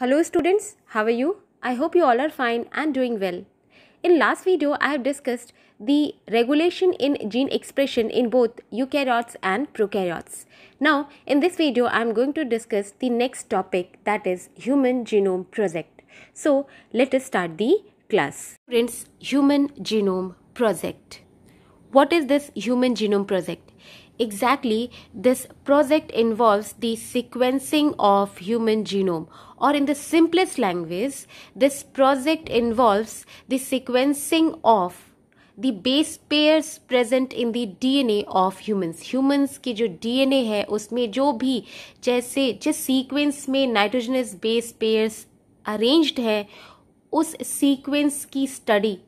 Hello students, how are you? I hope you all are fine and doing well. In last video, I have discussed the regulation in gene expression in both eukaryotes and prokaryotes. Now, in this video, I am going to discuss the next topic that is Human Genome Project. So, let us start the class. Students, Human Genome Project. What is this Human Genome Project? exactly this project involves the sequencing of human genome or in the simplest language this project involves the sequencing of the base pairs present in the DNA of humans. Humans ki jo DNA hai, usme jo bhi, jaise, jis sequence mein nitrogenous base pairs arranged hai, us sequence ki study,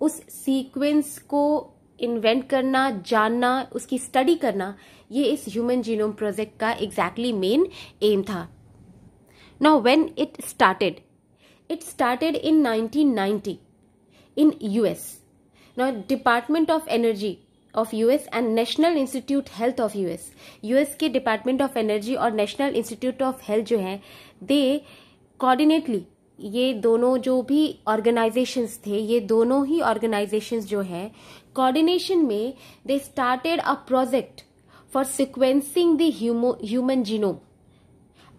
us sequence ko invent करना जानना उसकी study करना ये इस human genome project का exactly main aim था now when it started it started in 1990 in US now department of energy of US and national institute health of US US के department of energy और national institute of health जो है दे coordinately ये दोनों जो भी organisations थे ये दोनों ही ऑर्गेनाइजेशंस जो है कोऑर्डिनेशन में they started a project for sequencing the human genome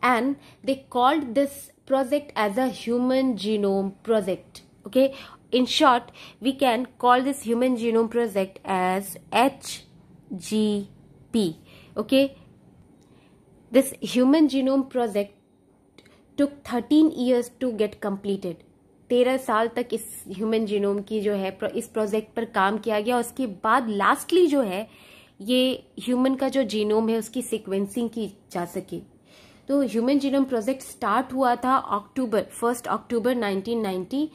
and they called this project as a human genome project okay in short we can call this human genome project as H G P okay this human genome project took 13 years to get completed. तेरह साल तक इस human genome की जो है इस project पर काम किया गया उसके बाद लास्टली जो है ये ह्यूमन का जो जीनोम है उसकी सिक्वेंसिंग की जा सके तो ह्यूमन जीनोम प्रोजेक्ट स्टार्ट हुआ था October first October 1990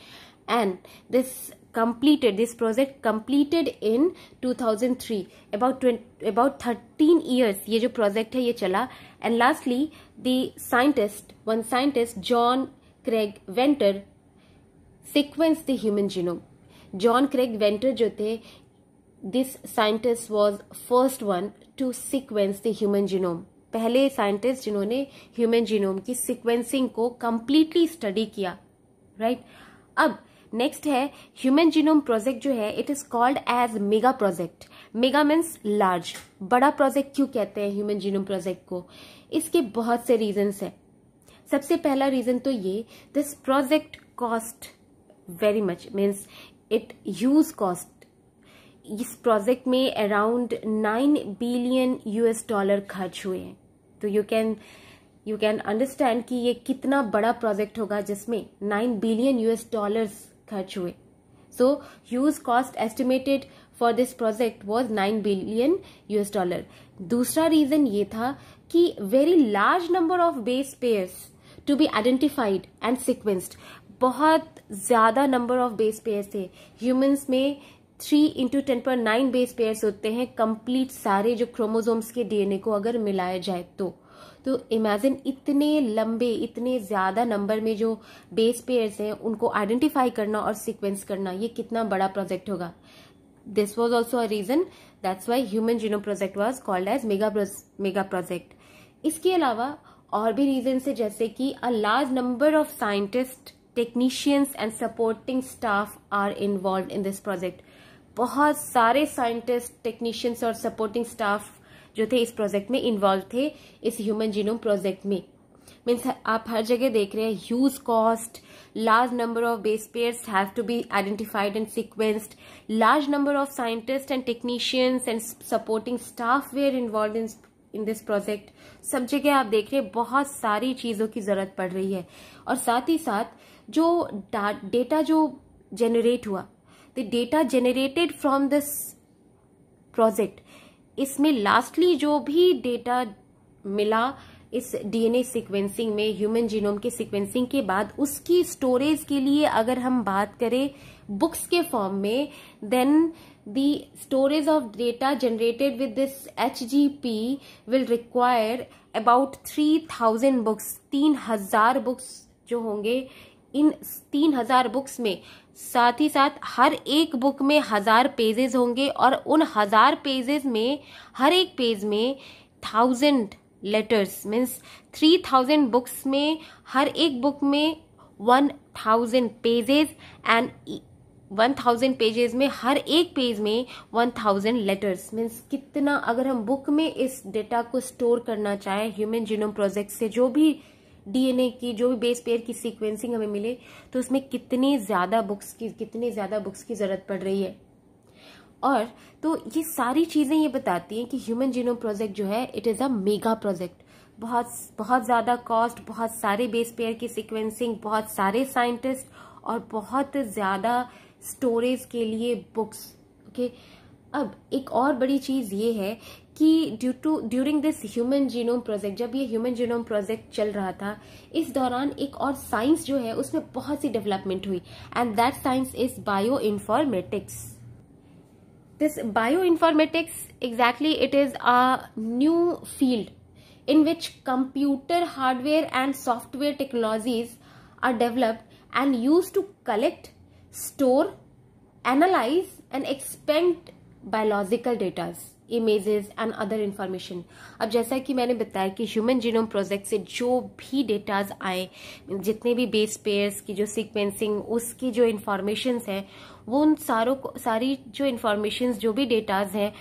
and this completed this project completed in 2003 about 20, about 13 years ye jo project hai ye chala and lastly the scientist one scientist john craig venter sequenced the human genome john craig venter jo the this scientist was first one to sequence the human genome पहले scientist जिन्होंने human genome की sequencing को completely study किया right right? अब next है human genome project जो है it is called as mega project mega means large बड़ा प्रोजेक्ट क्यों कहते हैं ह्यूमन जीनोम प्रोजेक्ट को इसके बहुत से रीजन्स हैं सबसे पहला रीजन तो ये this project cost very much means it use cost इस प्रोजेक्ट में around nine billion US dollar खर्च हुए हैं तो you can you can understand कि ये कितना बड़ा प्रोजेक्ट होगा जिसमें नाइन बिलियन यूएस डॉलर्स खर्च हुए so use cost estimated for this project was nine billion US dollar दूसरा रीजन ये था कि very large number of base pairs to be identified and sequenced बहुत ज्यादा नंबर ऑफ बेस पेयर्स थे humans में थ्री इंटू टेन पर nine base pairs होते हैं कंप्लीट सारे जो क्रोमोजोम्स के डीएनए को अगर मिलाया जाए तो तो इमेजिन इतने लंबे इतने ज़्यादा नंबर में जो बेस पेयर्स हैं उनको आइडेंटिफाई करना और सिक्वेंस करना ये कितना बड़ा प्रोजेक्ट होगा this was also a reason that's why human genome project was called as mega mega project इसके अलावा और भी रीजन है जैसे कि a large number of scientist technicians and supporting staff are involve in this project बहुत सारे scientist technicians और सपोर्टिंग स्टाफ जो थे इस प्रोजेक्ट में इन्वॉल्व थे इस ह्यूमन जीनोम प्रोजेक्ट में मीन्स आप हर जगह देख रहे हैं huge cost large number of base pairs have to be identified and sequenced large number of scientist and technicians and supporting staff were involve in in this project सब जगह आप देख रहे हैं बहुत सारी चीज़ों की ज़रूरत पड़ रही है और साथ ही साथ जो डेटा जो जनरेट हुआ the data generated from this project इसमें लास्टली जो भी डेटा मिला इस डीएनए सीक्वेंसिंग में ह्यूमन जीनोम के सीक्वेंसिंग के बाद उसकी स्टोरेज के लिए अगर हम बात करें बुक्स के फॉर्म में then the storage of data generated with will require about three thousand 3000 तीन 3000 बुक्स जो होंगे इन 3000 बुक्स में साथ ही साथ हर एक बुक में हज़ार पेजेस होंगे और उन हज़ार पेजेस में हर एक पेज में thousand letters means three thousand books में हर एक बुक में one thousand pages and one thousand pages में हर एक पेज में वन थाउजेंड लेटर्स मीन्स कितना अगर हम बुक में इस डेटा को स्टोर करना चाहें ह्यूमन जीनोम प्रोजेक्ट से जो भी डीएनए की जो भी बेस पेयर की सीक्वेंसिंग हमें मिले तो उसमें कितनी ज़्यादा बुक्स की कितनी ज़्यादा बुक्स की ज़रूरत पड़ रही है और तो ये सारी चीज़ें ये बताती हैं कि ह्यूमन जीनोम प्रोजेक्ट जो है it is a mega project बहुत बहुत ज़्यादा कॉस्ट बहुत सारे बेस पेयर की सिक्वेंसिंग बहुत सारे साइंटिस्ट और बहुत ज़्यादा स्टोरेज के लिए बुक्स ओके okay? अब एक और बड़ी चीज़ ये है कि due to during this human genome project जब ये ह्यूमन जीनोम प्रोजेक्ट चल रहा था इस दौरान एक और साइंस जो है उसमें बहुत सी डेवलपमेंट हुई and that science is bioinformatics this bioinformatics exactly it is a new field in which computer hardware and software technologies are developed and use to collect store analyse and expand biological datas images and other information अब जैसा कि मैंने बताया कि human genome project से जो भी datas आए जितने भी बेस पेयर्स की जो सीक्वेंसिंग उसकी जो इन्फॉर्मेशन है वो उन सारों को सारी जो इन्फॉर्मेशन जो भी डेटाज हैं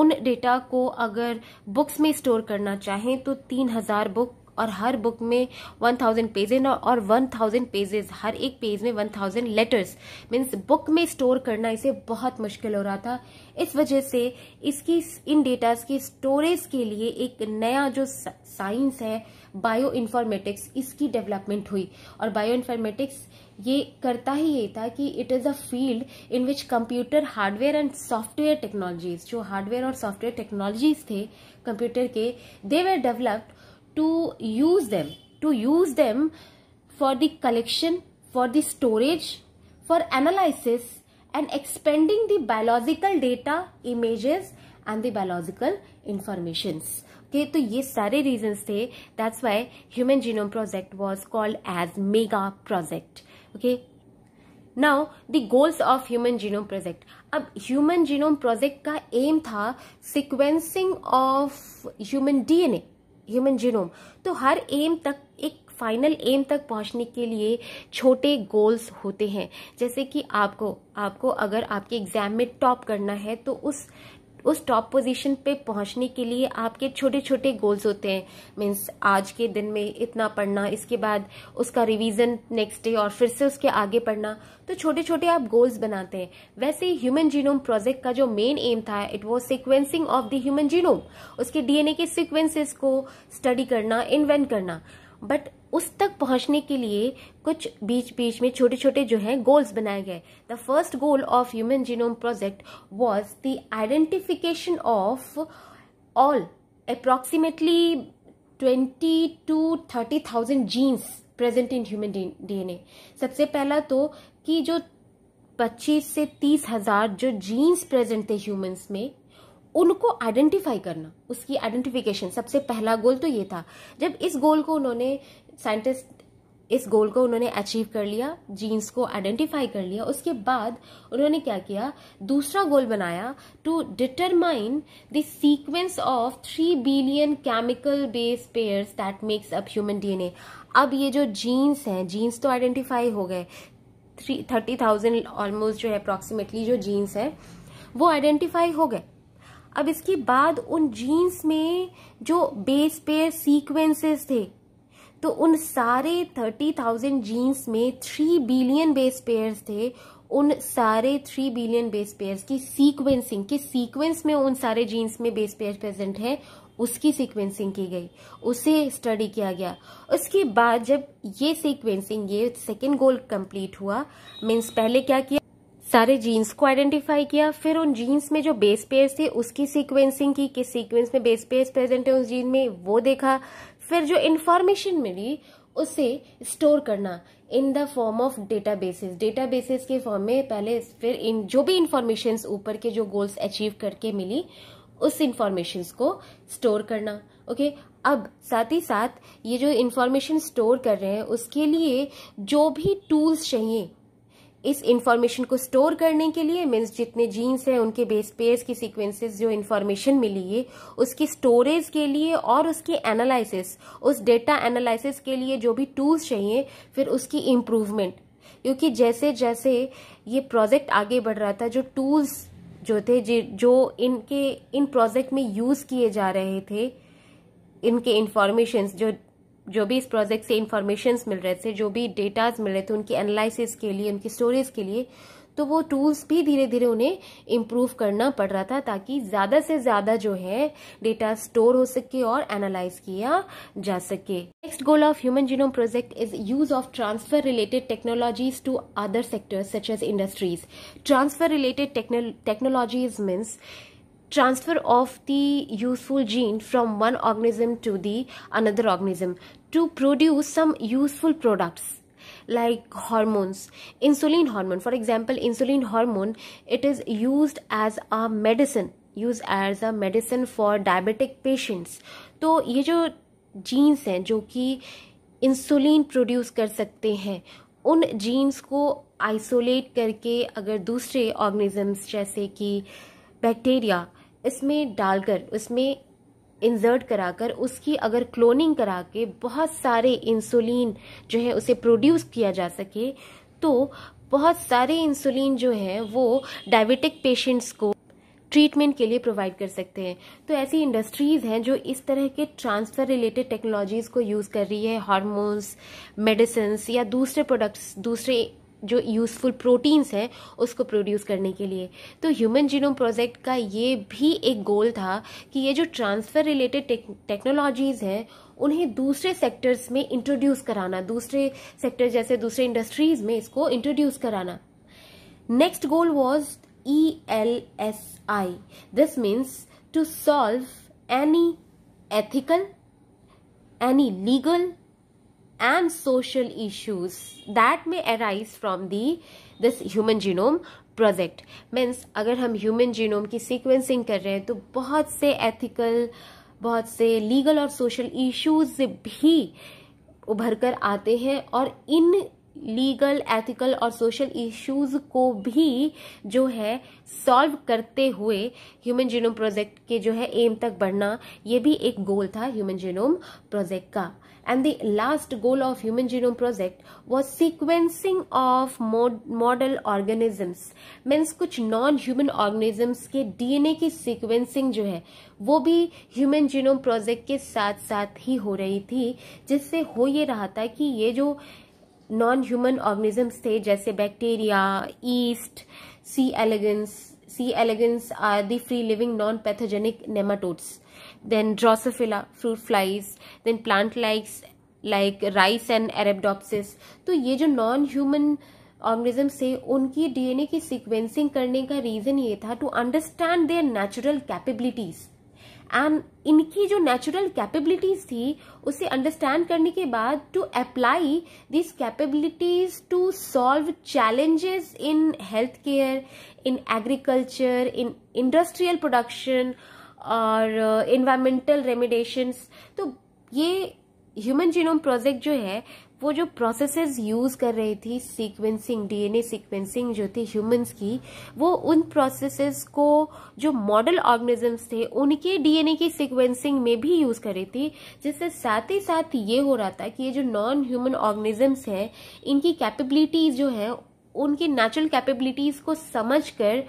उन डेटा को अगर बुक्स में स्टोर करना चाहें तो तीन हज़ार बुक और हर बुक में वन थाउजेंड पेजेज और वन थाउजेंड पेजेज हर एक पेज में one thousand letters means book में स्टोर करना इसे बहुत मुश्किल हो रहा था इस वजह से इसकी इन डेटास की स्टोरेज के लिए एक नया जो साइंस है बायो इन्फॉर्मेटिक्स इसकी डेवलपमेंट हुई और बायो इन्फॉर्मेटिक्स ये करता ही ये था कि it is a field in which computer hardware and software technologies जो हार्डवेयर और सॉफ्टवेयर टेक्नोलॉजीज थे कंप्यूटर के they were developed to use them to use them for the collection for the storage for analysis and expanding the biological data images and the biological informations okay तो ये सारे reasons थे that's why human genome project was called as mega project okay Now, the goals of Human Genome Project. अब human genome project का aim था sequencing of human DNA human genome तो हर M तक एक फाइनल एम तक पहुंचने के लिए छोटे गोल्स होते हैं जैसे कि आपको आपको अगर आपके एग्जाम में टॉप करना है तो उस उस टॉप पोजीशन पे पहुंचने के लिए आपके छोटे छोटे गोल्स होते हैं मीन्स आज के दिन में इतना पढ़ना इसके बाद उसका रिवीजन नेक्स्ट डे और फिर से उसके आगे पढ़ना तो छोटे छोटे आप गोल्स बनाते हैं वैसे ही ह्यूमन जीनोम प्रोजेक्ट का जो मेन एम था it was sequencing of the human genome उसके डीएनए के सिक्वेंसेस को स्टडी करना इन्वेंट करना बट उस तक पहुंचने के लिए कुछ बीच बीच में छोटे छोटे जो है गोल्स बनाए गए the first goal of human genome project was the identification of all approximately twenty to thirty thousand genes present in human DNA सबसे पहला तो कि जो पच्चीस से तीस हजार जो जीन्स प्रेजेंट थे ह्यूमन्स में उनको आइडेंटिफाई करना उसकी आइडेंटिफिकेशन सबसे पहला गोल तो ये था जब इस गोल को उन्होंने साइंटिस्ट इस गोल को उन्होंने अचीव कर लिया जीन्स को आइडेंटिफाई कर लिया उसके बाद उन्होंने क्या किया दूसरा गोल बनाया to determine the sequence of three billion chemical base pairs that makes up human DNA अब ये जो जीन्स हैं जीन्स तो आइडेंटिफाई हो गए थ्री थर्टी थाउजेंड ऑलमोस्ट जो है अप्रॉक्सीमेटली जो जीन्स है वो आइडेंटिफाई हो गए अब इसके बाद उन जीन्स में जो बेस पेयर सीक्वेंसेस थे तो उन सारे थर्टी थाउजेंड जीन्स में थ्री बिलियन बेस पेयर्स थे उन सारे थ्री बिलियन बेस पेयर्स की सीक्वेंसिंग के सीक्वेंस में उन सारे जीन्स में बेस पेयर प्रेजेंट है उसकी सीक्वेंसिंग की गई उसे स्टडी किया गया उसके बाद जब ये सीक्वेंसिंग ये सेकेंड गोल कंप्लीट हुआ मीन्स पहले क्या किया सारे जीन्स को आइडेंटिफाई किया फिर उन जीन्स में जो बेस पेयर्स थे उसकी सीक्वेंसिंग की किस सीक्वेंस में बेस पेयर्स प्रेजेंट है उस जीन में वो देखा फिर जो इन्फॉर्मेशन मिली उसे स्टोर करना in the form of databases databases के फॉर्म में पहले फिर इन जो भी इंफॉर्मेशन ऊपर के जो गोल्स अचीव करके मिली उस इंफॉर्मेशन को स्टोर करना ओके okay? अब साथ ही साथ ये जो इन्फॉर्मेशन स्टोर कर रहे हैं उसके लिए जो भी टूल्स चाहिए इस इन्फॉर्मेशन को स्टोर करने के लिए मीन्स जितने जीन्स हैं उनके बेस पेयर्स की सीक्वेंसेस जो इन्फॉर्मेशन मिली है उसकी स्टोरेज के लिए और उसकी एनालिसिस उस डेटा एनालिसिस के लिए जो भी टूल्स चाहिए फिर उसकी इम्प्रूवमेंट क्योंकि जैसे जैसे ये प्रोजेक्ट आगे बढ़ रहा था जो टूल्स जो थे जो इनके इन प्रोजेक्ट में यूज़ किए जा रहे थे इनके इन्फॉर्मेशन जो जो भी इस प्रोजेक्ट से इंफॉर्मेशन मिल रहे थे जो भी डेटाज मिल रहे थे उनकी एनालिसिस के लिए उनकी स्टोरेज के लिए तो वो टूल्स भी धीरे धीरे उन्हें इम्प्रूव करना पड़ रहा था ताकि ज़्यादा से ज़्यादा जो है डेटा स्टोर हो सके और एनालाइज किया जा सके next goal of human genome project is use of transfer related technologies to other sectors such as industries transfer related technologies means transfer of the useful gene from one organism to the another organism to produce some useful products like hormones insulin hormone for example insulin hormone it is used as a medicine used as a medicine for diabetic patients to ye jo genes hain jo ki insulin produce kar sakte hain उन genes को isolate करके अगर दूसरे organisms जैसे कि bacteria इसमें डालकर उसमें इंजर्ट कराकर उसकी अगर क्लोनिंग करा के बहुत सारे इंसुलिन जो है उसे प्रोड्यूस किया जा सके तो बहुत सारे इंसुलिन जो है वो डायबिटिक पेशेंट्स को ट्रीटमेंट के लिए प्रोवाइड कर सकते हैं तो ऐसी इंडस्ट्रीज़ हैं जो इस तरह के ट्रांसफ़र रिलेटेड टेक्नोलॉजीज़ को यूज़ कर रही है हार्मोन्स मेडिसिन या दूसरे प्रोडक्ट्स दूसरे जो यूज़फुल प्रोटीन्स हैं उसको प्रोड्यूस करने के लिए तो ह्यूमन जीनोम प्रोजेक्ट का ये भी एक गोल था कि ये जो ट्रांसफ़र रिलेटेड टेक्नोलॉजीज़ हैं उन्हें दूसरे सेक्टर्स में इंट्रोड्यूस कराना दूसरे सेक्टर जैसे दूसरे इंडस्ट्रीज़ में इसको इंट्रोड्यूस कराना next goal was E L S I this means to solve any ethical any legal and social issues that may arise from the this human genome project means agar hum human genome ki sequencing kar rahe hain to bahut se ethical bahut se legal aur social issues se bhi ubhar kar aate hain aur in legal ethical और social issues को भी जो है solve करते हुए human genome project के जो है एम तक बढ़ना ये भी एक गोल था ह्यूमन जीनोम प्रोजेक्ट का and the last goal of Human Genome Project was sequencing of mod model organisms means कुछ नॉन ह्यूमन ऑर्गेनिजम्स के डीएनए की सीक्वेंसिंग जो है वो भी ह्यूमन जीनोम प्रोजेक्ट के साथ साथ ही हो रही थी जिससे हो ये रहा था कि ये जो नॉन ह्यूमन ऑर्गेनिजम्स थे जैसे bacteria yeast C elegans C elegans are the free living non pathogenic nematodes then Drosophila fruit flies, then plant likes like rice and arabidopsis तो ये जो नॉन ह्यूमन ऑर्गेनिजम्स थे उनकी डीएनए की sequencing करने का रीजन ये था to understand their natural capabilities and इनकी जो नेचुरल कैपेबिलिटीज थी उसे अंडरस्टैंड करने के बाद to apply this capabilities to solve challenges in health care in agriculture in industrial production और इन्वायरमेंटल uh, रेमिडेशंस तो ये ह्यूमन जीनोम प्रोजेक्ट जो है वो जो प्रोसेसेस यूज कर रही थी सीक्वेंसिंग डीएनए सीक्वेंसिंग जो थी ह्यूमंस की वो उन प्रोसेसेस को जो मॉडल ऑर्गेनिजम्स थे उनके डीएनए की सीक्वेंसिंग में भी यूज कर रही थी जिससे साथ ही साथ ये हो रहा था कि ये जो नॉन ह्यूमन ऑर्गेनिजम्स हैं इनकी कैपेबिलिटीज जो है उनकी नेचुरल कैपेबिलिटीज को समझ कर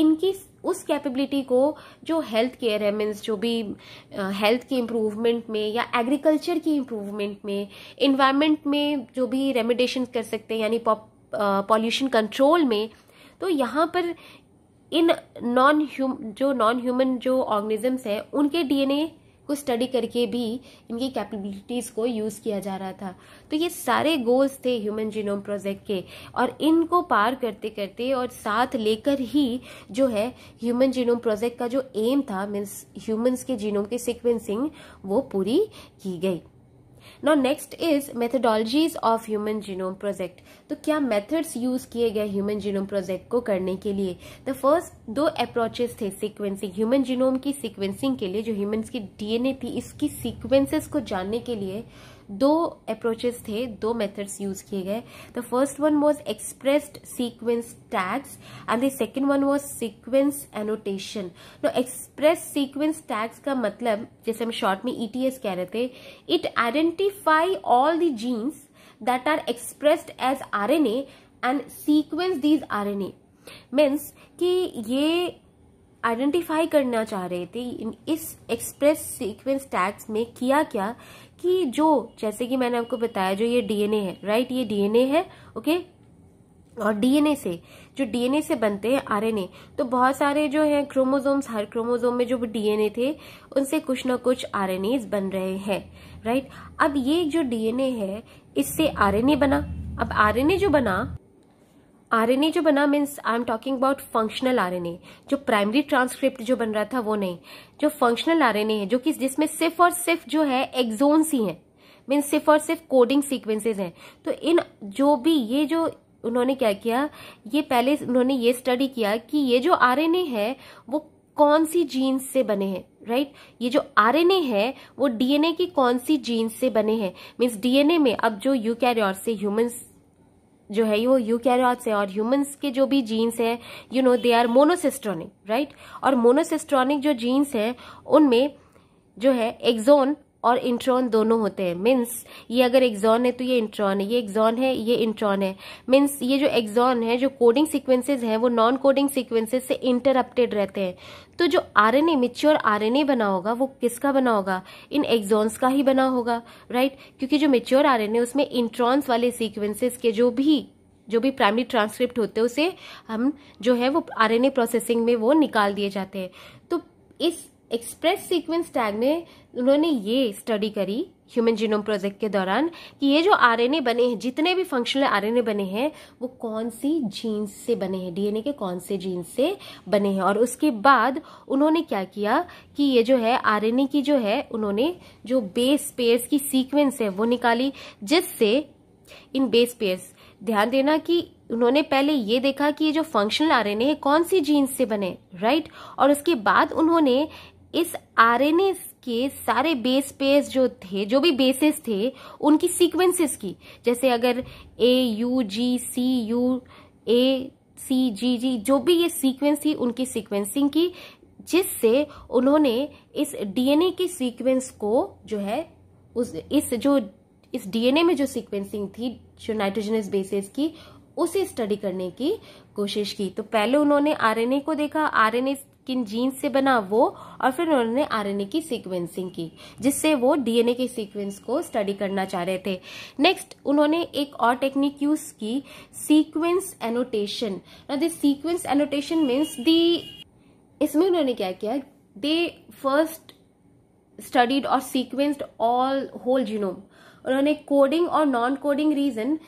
इनकी उस कैपेबिलिटी को जो हेल्थ केयर है मीन्स जो भी हेल्थ uh, की इम्प्रूवमेंट में या एग्रीकल्चर की इम्प्रूवमेंट में इन्वायरमेंट में जो भी रेमिडेशन कर सकते हैं यानी पॉल्यूशन कंट्रोल uh, में तो यहाँ पर इन नॉन ह्यूम जो नॉन ह्यूमन जो ऑर्गेनिजम्स हैं उनके डीएनए को स्टडी करके भी इनकी कैपेबिलिटीज़ को यूज़ किया जा रहा था तो ये सारे गोल्स थे ह्यूमन जीनोम प्रोजेक्ट के और इनको पार करते करते और साथ लेकर ही जो है ह्यूमन जीनोम प्रोजेक्ट का जो एम था मीन्स ह्यूमन्स के जीनोम की सिक्वेंसिंग वो पूरी की गई now next is methodologies of human genome project तो क्या मेथड्स यूज किए गए ह्यूमन जीनोम प्रोजेक्ट को करने के लिए द फर्स्ट दो अप्रोचेस थे सिक्वेंसिंग ह्यूमन जीनोम की सीक्वेंसिंग के लिए जो ह्यूमन की डीएनए थी इसकी सिक्वेंसेस को जानने के लिए दो अप्रोचेस थे दो मेथड्स यूज किए गए the first one was expressed sequence tags and the second one was sequence annotation no express sequence tags का मतलब जैसे हम शॉर्ट में ईटीएस e कह रहे थे it identify all the genes R N A and sequence these R N A means कि ये आइडेंटिफाई करना चाह रहे थे इस एक्सप्रेस सीक्वेंस टैग्स में किया क्या कि जो जैसे कि मैंने आपको बताया जो ये डीएनए है राइट ये डीएनए है ओके और डीएनए से जो डीएनए से बनते हैं आरएनए तो बहुत सारे जो हैं क्रोमोसोम्स हर क्रोमोसोम में जो डीएनए थे उनसे कुछ ना कुछ आरएनए बन रहे हैं राइट अब ये जो डीएनए है इससे आरएनए बना अब आरएनए जो बना आरएनए जो बना means I am talking about functional RNA जो प्राइमरी ट्रांसक्रिप्ट जो बन रहा था वो नहीं जो फंक्शनल आरएनए है जो कि जिसमें सिर्फ और सिर्फ जो है एक्जोन्स ही हैं मीन्स सिर्फ और सिर्फ कोडिंग सीक्वेंसेज हैं तो इन जो भी ये जो उन्होंने क्या किया ये पहले उन्होंने ये स्टडी किया कि ये जो ए है वो कौन सी जीन्स से बने हैं राइट right? ये जो आरएनए है वो डीएनए की कौन सी जीन्स से बने हैं मीन्स डीएनए में अब जो यूकैरियोट से ह्यूमंस जो है वो यूकैरियोट्स है और ह्यूमंस के जो भी जीन्स है you know they are monocistronic right और मोनोसिस्ट्रॉनिक जो जीन्स है उनमें जो है एक्जोन और इंट्रॉन दोनों होते हैं मीन्स ये अगर एक्जॉन है तो ये इंट्रॉन है ये एक्जॉन है ये इंट्रॉन है मीन्स ये जो एक्जॉन है जो कोडिंग सिक्वेंसेज हैं वो नॉन कोडिंग सिक्वेंसेज से इंटरप्टेड रहते हैं तो जो आरएनए मेच्योर आरएनए बना होगा वो किसका बना होगा इन एक्सॉन्स का ही बना होगा राइट क्योंकि जो मेच्योर आरएनए उसमें इंट्रॉन्स वाले सीक्वेंसेस के जो भी जो भी प्राइमरी ट्रांसक्रिप्ट होते हैं उसे हम जो है वो आरएनए प्रोसेसिंग में वो निकाल दिए जाते हैं तो इस एक्सप्रेस सीक्वेंस टैग में उन्होंने ये स्टडी करी ह्यूमन जीनोम प्रोजेक्ट के दौरान कि ये जो आरएनए बने हैं जितने भी फंक्शनल आरएनए बने हैं वो कौन सी जीन्स से बने हैं डीएनए के कौन से जीन्स से बने हैं और उसके बाद उन्होंने क्या किया कि ये जो है आरएनए की जो है उन्होंने जो बेस पेयर्स की सीक्वेंस है वो निकाली जिससे इन बेस पेयर्स ध्यान देना कि उन्होंने पहले ये देखा कि ये जो फंक्शनल आरएनए है कौन सी जीन्स से बने राइट और उसके बाद उन्होंने इस आरएनए के सारे बेस पेस जो थे जो भी बेसिस थे उनकी सीक्वेंसेस की जैसे अगर ए you ji C U A C G जी जो भी ये सीक्वेंस थी उनकी सीक्वेंसिंग की जिससे उन्होंने इस डीएनए की सीक्वेंस को जो है उस इस जो इस डीएनए में जो सीक्वेंसिंग थी जो नाइट्रोजनस बेसिस की उसे स्टडी करने की कोशिश की तो पहले उन्होंने आरएनए को देखा आरएनए किन जीन से बना वो और फिर उन्होंने आरएनए की सीक्वेंसिंग की जिससे वो डीएनए के सीक्वेंस को स्टडी करना चाह रहे थे नेक्स्ट उन्होंने एक और टेक्निक यूज की sequence annotation this sequence annotation means the इसमें उन्होंने क्या किया दे फर्स्ट स्टडीड और सीक्वेंस्ड ऑल होल जीनोम उन्होंने कोडिंग और नॉन कोडिंग रीजन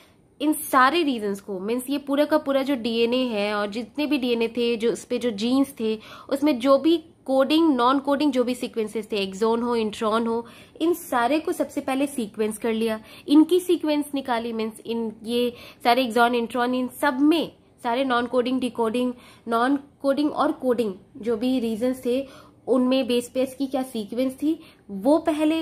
इन सारे रीजंस को मीन्स ये पूरा का पूरा जो डीएनए है और जितने भी डीएनए थे जो उस पर जो जीन्स थे उसमें जो भी कोडिंग नॉन कोडिंग जो भी सीक्वेंसेस थे एक्जोन हो इंट्रॉन हो इन सारे को सबसे पहले सीक्वेंस कर लिया इनकी सीक्वेंस निकाली मीन्स इन ये सारे एक्जॉन इंट्रॉन इन सब में सारे non coding decoding non coding और कोडिंग जो भी रीजन्स थे उनमें बेस पेस की क्या सीक्वेंस थी वो पहले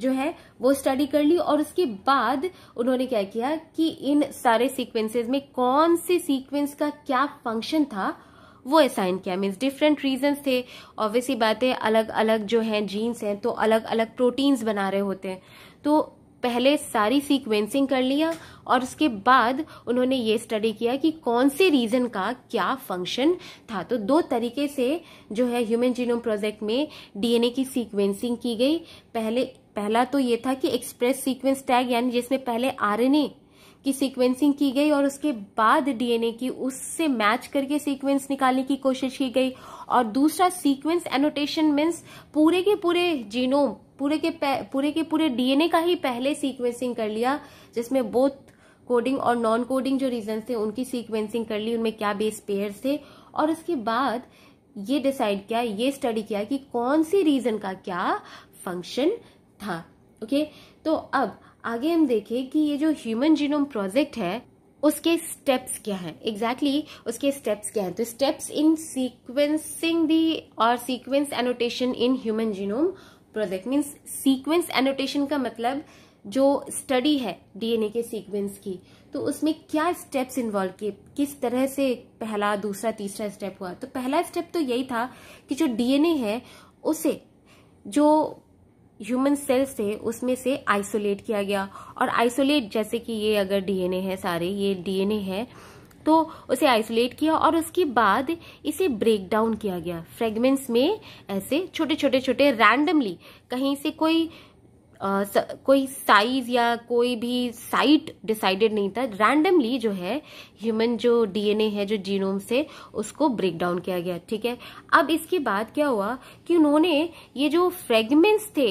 जो है वो स्टडी कर ली और उसके बाद उन्होंने क्या किया कि इन सारे सीक्वेंसेस में कौन से सीक्वेंस का क्या फंक्शन था वो असाइन किया मीन्स डिफरेंट रीजंस थे ऑब्वियसली बातें अलग अलग जो हैं जीन्स हैं तो अलग अलग प्रोटीन्स बना रहे होते हैं तो पहले सारी सीक्वेंसिंग कर लिया और उसके बाद उन्होंने ये स्टडी किया कि कौन से रीजन का क्या फंक्शन था तो दो तरीके से जो है ह्यूमन जीनोम प्रोजेक्ट में डीएनए की सीक्वेंसिंग की गई पहले पहला तो ये था कि एक्सप्रेस सीक्वेंस टैग यानी जिसमें पहले आरएनए की सीक्वेंसिंग की गई और उसके बाद डीएनए की उससे मैच करके सीक्वेंस निकालने की कोशिश की गई और दूसरा सीक्वेंस एनोटेशन मीन्स पूरे के पूरे जीनोम पूरे के पूरे के पूरे डीएनए का ही पहले सीक्वेंसिंग कर लिया जिसमें बोथ कोडिंग और नॉन कोडिंग जो रीजन थे उनकी सीक्वेंसिंग कर ली उनमें क्या बेस पेयर थे और उसके बाद ये डिसाइड किया ये स्टडी किया कि कौन सी रीजन का क्या फंक्शन था ओके तो अब आगे हम देखें कि ये जो ह्यूमन जीनोम प्रोजेक्ट है उसके स्टेप्स क्या हैं एग्जैक्टली exactly, उसके स्टेप्स क्या हैं तो स्टेप्स इन सीक्वेंसिंग दी और sequence annotation in human genome project means sequence annotation का मतलब जो स्टडी है डीएनए के सीक्वेंस की तो उसमें क्या स्टेप्स इन्वॉल्व किए किस तरह से पहला दूसरा तीसरा स्टेप हुआ तो पहला स्टेप तो यही था कि जो डीएनए है उसे जो ह्यूमन सेल्स थे उसमें से आइसोलेट किया गया और आइसोलेट जैसे कि ये अगर डीएनए है सारे ये डीएनए है तो उसे आइसोलेट किया और उसके बाद इसे ब्रेक डाउन किया गया फ्रेगमेंट्स में ऐसे छोटे छोटे छोटे रैंडमली कहीं से कोई स, कोई साइज या कोई भी साइट डिसाइडेड नहीं था रैंडमली जो है ह्यूमन जो डीएनए है जो जीनोम से उसको ब्रेक डाउन किया गया ठीक है अब इसके बाद क्या हुआ कि उन्होंने ये जो फ्रेगमेंट्स थे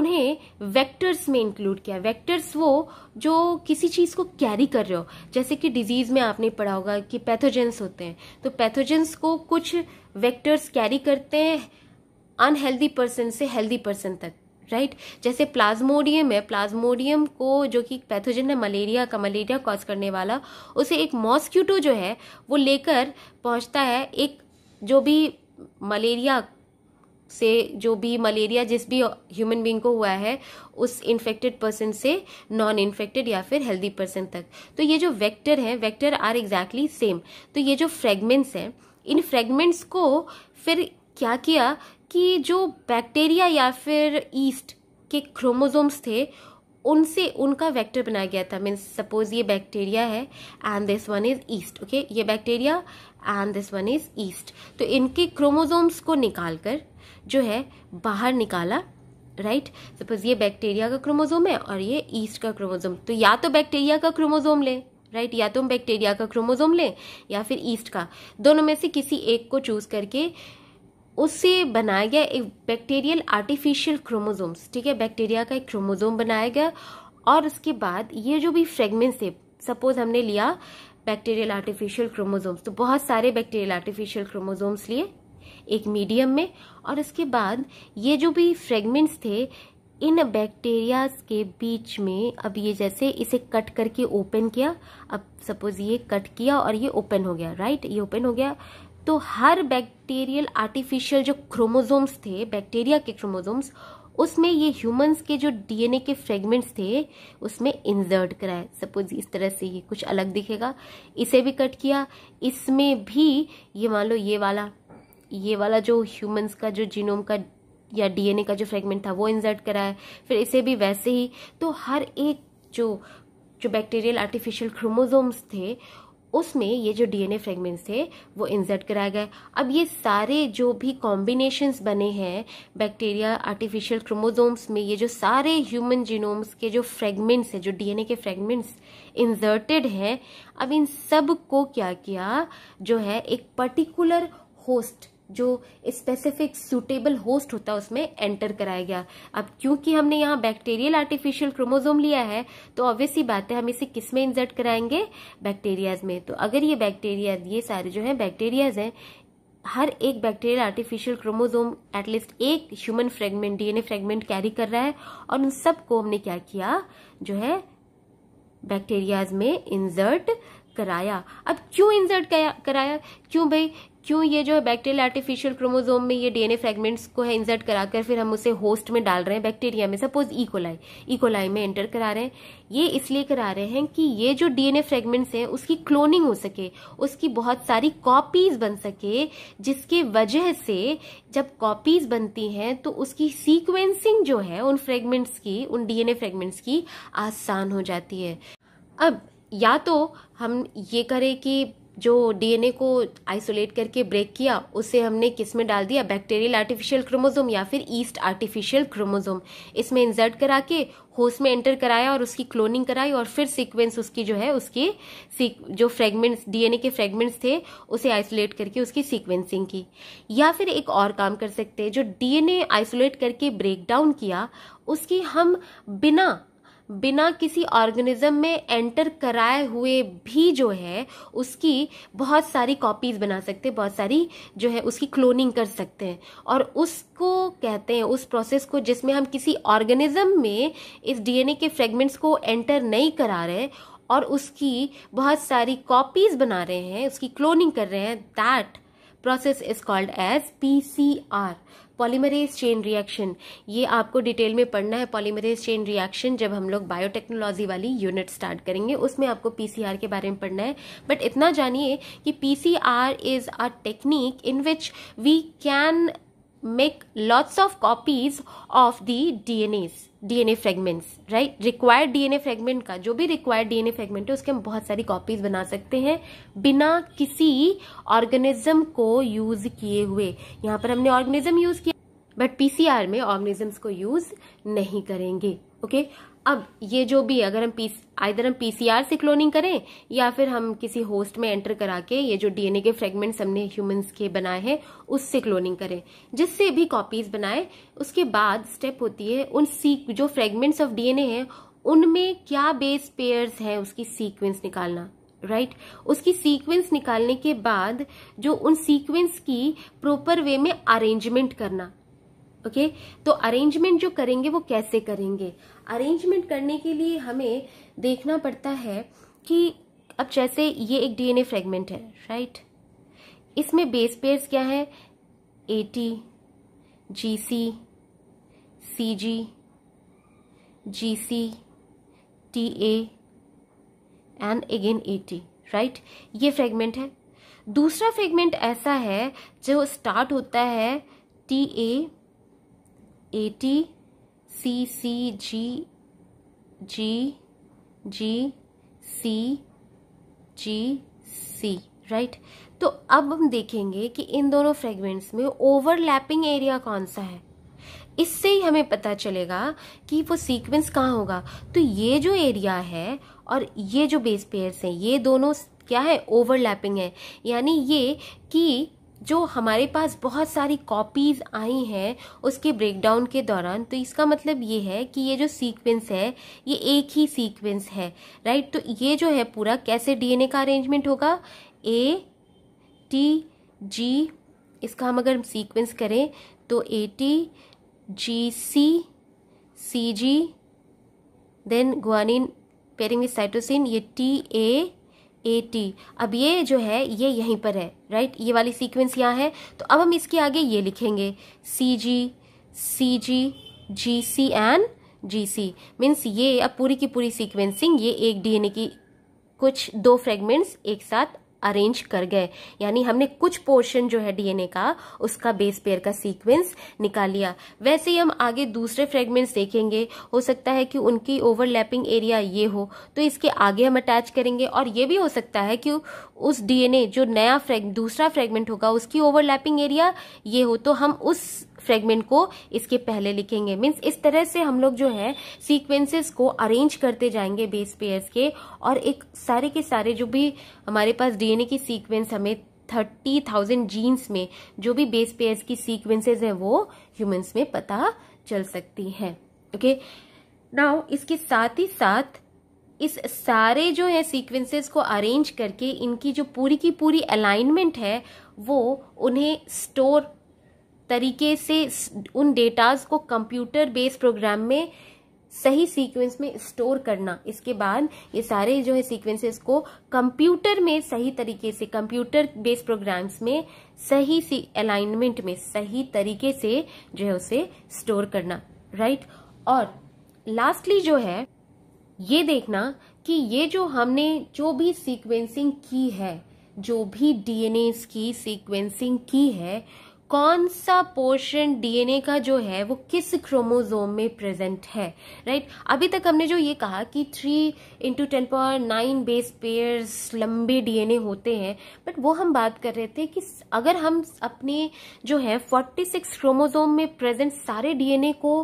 उन्हें वेक्टर्स में इंक्लूड किया वेक्टर्स वो जो किसी चीज़ को कैरी कर रहे हो जैसे कि डिजीज़ में आपने पढ़ा होगा कि पैथोजेंस होते हैं तो पैथोजेंस को कुछ वेक्टर्स कैरी करते हैं अनहेल्दी पर्सन से हेल्दी पर्सन तक राइट जैसे प्लाज्मोडियम है प्लाज्मोडियम को जो कि पैथोजन है मलेरिया का मलेरिया कॉज करने वाला उसे एक मॉस्क्यूटो जो है वो लेकर पहुंचता है एक जो भी मलेरिया से जो भी मलेरिया जिस भी ह्यूमन बींग को हुआ है उस इन्फेक्टेड पर्सन से नॉन इन्फेक्टेड या फिर हेल्दी पर्सन तक तो ये जो वेक्टर है वेक्टर आर एग्जैक्टली सेम तो ये जो फ्रेगमेंट्स हैं इन फ्रेगमेंट्स को फिर क्या किया कि जो बैक्टीरिया या फिर ईस्ट के क्रोमोजोम्स थे उनसे उनका वेक्टर बनाया गया था मीन्स सपोज ये बैक्टीरिया है and this one is yeast okay ये bacteria and this one is yeast तो इनके क्रोमोजोम्स को निकाल कर जो है बाहर निकाला राइट right? सपोज ये बैक्टीरिया का क्रोमोजोम है और ये ईस्ट का क्रोमोजोम तो या तो बैक्टीरिया का क्रोमोजोम लें राइट right? या तो हम बैक्टीरिया का क्रोमोजोम लें या फिर ईस्ट का दोनों में से किसी एक को चूज करके उससे बनाया गया एक बैक्टीरियल आर्टिफिशियल क्रोमोजोम्स ठीक है बैक्टीरिया का एक क्रोमोजोम बनाया गया और उसके बाद ये जो भी फ्रेगमेंट्स थे सपोज हमने लिया बैक्टीरियल आर्टिफिशियल क्रोमोजोम्स तो बहुत सारे बैक्टीरियल आर्टिफिशियल क्रोमोजोम्स लिए एक मीडियम में और इसके बाद ये जो भी फ्रेगमेंट्स थे इन बैक्टीरिया के बीच में अब ये जैसे इसे कट करके ओपन किया अब सपोज ये कट किया और ये ओपन हो गया राइट ये ओपन हो गया तो हर बैक्टीरियल आर्टिफिशियल जो क्रोमोजोम्स थे बैक्टीरिया के क्रोमोजोम्स उसमें ये ह्यूमंस के जो डीएनए के फ्रेगमेंट्स थे उसमें इंसर्ट कराए सपोज इस तरह से ये कुछ अलग दिखेगा इसे भी कट किया इसमें भी ये मान लो ये वाला ये वाला जो ह्यूमंस का जो जीनोम का या डीएनए का जो फ्रेगमेंट था वो इंसर्ट कराया फिर इसे भी वैसे ही तो हर एक जो जो बैक्टीरियल आर्टिफिशियल क्रोमोजोम्स थे उसमें ये जो डीएनए फ्रेगमेंट्स थे वो इंसर्ट कराए गए अब ये सारे जो भी कॉम्बिनेशंस बने हैं बैक्टीरिया आर्टिफिशियल क्रोमोजोम्स में ये जो सारे ह्यूमन जीनोम्स के जो फ्रेगमेंट्स हैं जो डीएनए के फ्रेगमेंट्स इंसर्टेड हैं अब इन सब को क्या किया जो है एक पर्टिकुलर होस्ट जो स्पेसिफिक सुटेबल होस्ट होता है उसमें एंटर कराया गया अब क्योंकि हमने यहाँ बैक्टीरियल आर्टिफिशियल क्रोमोजोम लिया है तो ही बात है हम इसे किस में इंजर्ट कराएंगे बैक्टीरियाज में तो अगर ये बैक्टीरिया ये सारे जो है बैक्टीरियाज हैं हर एक बैक्टीरियल आर्टिफिशियल क्रोमोजोम एटलीस्ट एक human fragment DNA fragment carry कर रहा है और उन सबको हमने क्या किया जो है बैक्टीरियाज में इंजर्ट कराया अब क्यों इंजर्ट कराया क्यों भाई क्यों ये जो बैक्टीरियल आर्टिफिशियल क्रोमोजोम में ये डीएनए फ्रेगमेंट्स को है इंसर्ट कराकर फिर हम उसे होस्ट में डाल रहे हैं बैक्टीरिया में सपोज इकोलाई इकोलाई में एंटर करा रहे हैं ये इसलिए करा रहे हैं कि ये जो डीएनए फ्रेगमेंट्स हैं उसकी क्लोनिंग हो सके उसकी बहुत सारी कॉपीज बन सके जिसके वजह से जब कॉपीज बनती हैं तो उसकी सीक्वेंसिंग जो है उन फ्रेगमेंट्स की उन डीएनए फ्रेगमेंट्स की आसान हो जाती है अब या तो हम ये करें कि जो डीएनए को आइसोलेट करके ब्रेक किया उसे हमने किस में डाल दिया बैक्टीरियल आर्टिफिशियल क्रोमोजोम या फिर ईस्ट आर्टिफिशियल क्रोमोजोम इसमें इंसर्ट करा के होस्ट में एंटर कराया और उसकी क्लोनिंग कराई और फिर सीक्वेंस उसकी जो है उसकी जो फ्रेगमेंट्स डीएनए के फ्रेगमेंट्स थे उसे आइसोलेट करके उसकी सीक्वेंसिंग की या फिर एक और काम कर सकते हैं जो डीएनए आइसोलेट करके ब्रेक डाउन किया उसकी हम बिना बिना किसी ऑर्गेनिज्म में एंटर कराए हुए भी जो है उसकी बहुत सारी कॉपीज बना सकते हैं बहुत सारी जो है उसकी क्लोनिंग कर सकते हैं और उसको कहते हैं उस प्रोसेस को जिसमें हम किसी ऑर्गेनिज्म में इस डीएनए के फ्रेगमेंट्स को एंटर नहीं करा रहे और उसकी बहुत सारी कॉपीज बना रहे हैं उसकी क्लोनिंग कर रहे हैं that process is called as P C R polymerase chain reaction ये आपको डिटेल में पढ़ना है पॉलीमरेज चेन रिएक्शन जब हम लोग बायोटेक्नोलॉजी वाली यूनिट स्टार्ट करेंगे उसमें आपको पीसीआर के बारे में पढ़ना है बट इतना जानिए कि PCR is a technique in which we can make lots of copies of the DNA DNA fragments right required DNA fragment का जो भी रिक्वायर्ड डीएनए फ्रेगमेंट है उसके हम बहुत सारी कॉपीज बना सकते हैं बिना किसी ऑर्गेनिज्म को यूज किए हुए यहां पर हमने ऑर्गेनिज्म यूज किया बट पीसीआर में ऑर्गेनिजम्स को यूज नहीं करेंगे ओके अब ये जो भी अगर हम पी हम पीसीआर से क्लोनिंग करें या फिर हम किसी होस्ट में एंटर करा के ये जो डीएनए के फ्रेगमेंट्स हमने ह्यूमंस के बनाए हैं उससे क्लोनिंग करें जिससे भी कॉपीज बनाए उसके बाद स्टेप होती है उन सी जो फ्रेगमेंट्स ऑफ डीएनए हैं उनमें क्या बेस पेयर्स है उसकी सीक्वेंस निकालना राइट right? उसकी सीक्वेंस निकालने के बाद जो उन सीक्वेंस की प्रॉपर वे में अरेंजमेंट करना ओके okay? तो अरेंजमेंट जो करेंगे वो कैसे करेंगे अरेंजमेंट करने के लिए हमें देखना पड़ता है कि अब जैसे ये एक डीएनए फ्रेगमेंट है राइट इसमें बेस पेयर्स क्या है A T G C C G G C T A and again A T right ये फ्रेगमेंट है दूसरा फ्रेगमेंट ऐसा है जो स्टार्ट होता है T A A T C C G G G C G C right तो अब हम देखेंगे कि इन दोनों फ्रेगमेंट्स में ओवरलैपिंग एरिया कौन सा है इससे ही हमें पता चलेगा कि वो सीक्वेंस कहाँ होगा तो ये जो एरिया है और ये जो बेस पेयर्स हैं ये दोनों क्या है ओवरलैपिंग है यानी ये कि जो हमारे पास बहुत सारी कॉपीज़ आई हैं उसके ब्रेकडाउन के दौरान तो इसका मतलब ये है कि ये जो सीक्वेंस है ये एक ही सीक्वेंस है राइट तो ये जो है पूरा कैसे डीएनए का अरेंजमेंट होगा ए टी जी इसका हम अगर सीक्वेंस करें तो A T G C C G then guanine pairing with cytosine ये टी ए ए टी अब ये जो है ये यहीं पर है राइट ये वाली सीक्वेंस यहाँ है तो अब हम इसके आगे ये लिखेंगे सी G C G G C and ji C means ये अब पूरी की पूरी सीक्वेंसिंग ये एक डीएनए की कुछ दो फ्रेगमेंट्स एक साथ अरेंज कर गए यानी हमने कुछ पोर्शन जो है डीएनए का उसका बेस पेयर का सीक्वेंस निकाल लिया वैसे ही हम आगे दूसरे फ्रेगमेंट्स देखेंगे हो सकता है कि उनकी ओवरलैपिंग एरिया ये हो तो इसके आगे हम अटैच करेंगे और ये भी हो सकता है कि उस डीएनए जो नया फ्रेग दूसरा फ्रेगमेंट होगा उसकी ओवरलैपिंग एरिया ये हो तो हम उस फ्रेगमेंट को इसके पहले लिखेंगे मीन्स इस तरह से हम लोग जो है सीक्वेंसेस को अरेंज करते जाएंगे बेस पेयर्स के और एक सारे के सारे जो भी हमारे पास डीएनए की सीक्वेंस हमें थर्टी थाउजेंड जीन्स में जो भी बेस पेयर्स की सीक्वेंसेस हैं वो ह्यूमंस में पता चल सकती है ओके okay? नाउ इसके साथ ही साथ इस सारे जो है सीक्वेंसेस को अरेंज करके इनकी जो पूरी की पूरी अलाइनमेंट है वो उन्हें स्टोर तरीके से उन डेटाज को कंप्यूटर बेस्ड प्रोग्राम में सही सीक्वेंस में स्टोर करना इसके बाद ये सारे जो है सीक्वेंसेस को कंप्यूटर में सही तरीके से कंप्यूटर बेस्ड प्रोग्राम्स में सही सी अलाइनमेंट में सही तरीके से जो है उसे स्टोर करना राइट right? और लास्टली जो है ये देखना कि ये जो हमने जो भी सीक्वेंसिंग की है जो भी डीएनएस की सीक्वेंसिंग की है कौन सा पोर्शन डीएनए का जो है वो किस क्रोमोजोम में प्रेजेंट है राइट right? अभी तक हमने जो ये कहा कि three into ten power nine base pairs लंबे डीएनए होते हैं बट वो हम बात कर रहे थे कि अगर हम अपने जो है फोर्टी सिक्स क्रोमोजोम में प्रेजेंट सारे डीएनए को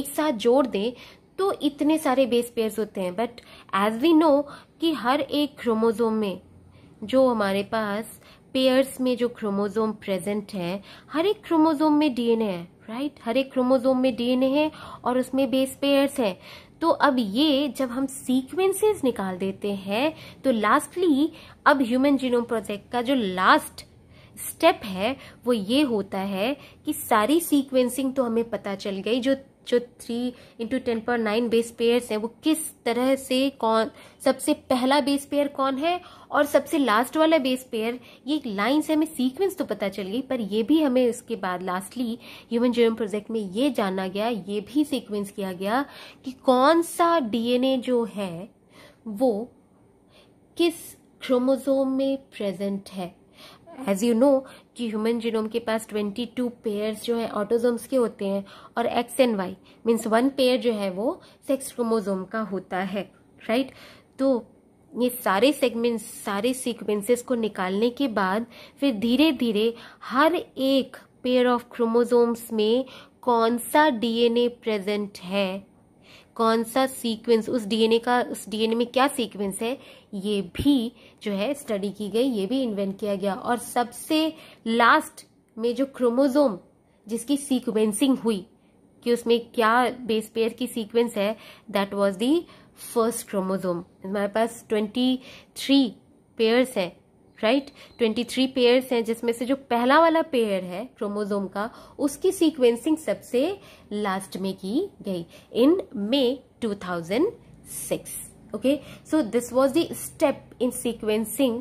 एक साथ जोड़ दें तो इतने सारे बेस पेयर्स होते हैं बट एज वी नो कि हर एक क्रोमोजोम में जो हमारे पास पेयर्स में जो क्रोमोजोम प्रेजेंट है हर एक क्रोमोजोम में डीएनए है राइट हर एक क्रोमोजोम में डीएनए है और उसमें बेस पेयर्स है तो अब ये जब हम सीक्वेंसेस निकाल देते हैं तो लास्टली अब ह्यूमन जीनोम प्रोजेक्ट का जो लास्ट स्टेप है वो ये होता है कि सारी सीक्वेंसिंग तो हमें पता चल गई जो जो थ्री इंटू टेन पर नाइन बेस पेयर्स हैं वो किस तरह से कौन सबसे पहला बेस पेयर कौन है और सबसे लास्ट वाला बेस पेयर ये लाइन से हमें सीक्वेंस तो पता चल गई पर ये भी हमें उसके बाद लास्टली ह्यूमन जीवन प्रोजेक्ट में ये जाना गया ये भी सीक्वेंस किया गया कि कौन सा डीएनए जो है वो किस क्रोमोजोम में प्रेजेंट है एज यू नो कि ह्यूमन जीनोम के पास 22 पेयर्स जो है ऑटोजोम्स के होते हैं और X and Y means one pair जो है वो सेक्स क्रोमोजोम का होता है राइट तो ये सारे सेगमेंट्स सारे सीक्वेंसेस को निकालने के बाद फिर धीरे धीरे हर एक पेयर ऑफ क्रोमोजोम्स में कौन सा डीएनए प्रेजेंट है कौन सा सीक्वेंस उस डीएनए का उस डीएनए में क्या सीक्वेंस है ये भी जो है स्टडी की गई ये भी इन्वेंट किया गया और सबसे लास्ट में जो क्रोमोजोम जिसकी सीक्वेंसिंग हुई कि उसमें क्या बेस पेयर की सीक्वेंस है that was the first chromosome हमारे पास ट्वेंटी थ्री पेयर्स हैं राइट ट्वेंटी थ्री पेयर्स हैं जिसमें से जो पहला वाला पेयर है क्रोमोजोम का उसकी सीक्वेंसिंग सबसे लास्ट में की गई in May two thousand six okay so this was the step in sequencing